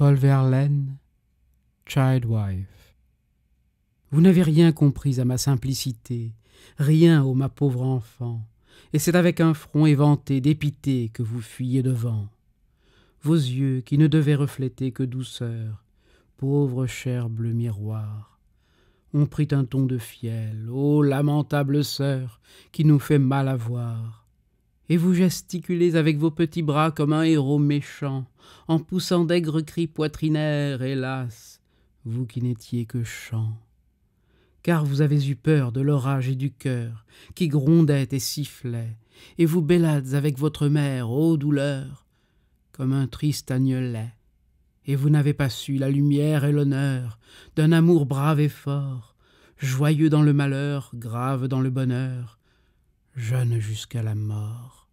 Paul Verlaine, Wife. Vous n'avez rien compris à ma simplicité, rien, ô ma pauvre enfant, et c'est avec un front éventé, dépité, que vous fuyez devant. Vos yeux, qui ne devaient refléter que douceur, pauvre cher bleu miroir, ont pris un ton de fiel, ô lamentable sœur, qui nous fait mal à voir et vous gesticulez avec vos petits bras comme un héros méchant, en poussant d'aigres cris poitrinaires, hélas, vous qui n'étiez que chant. Car vous avez eu peur de l'orage et du cœur, qui grondait et sifflait, et vous bellades avec votre mère, ô douleur, comme un triste agnelet, et vous n'avez pas su la lumière et l'honneur d'un amour brave et fort, joyeux dans le malheur, grave dans le bonheur, jeune jusqu'à la mort,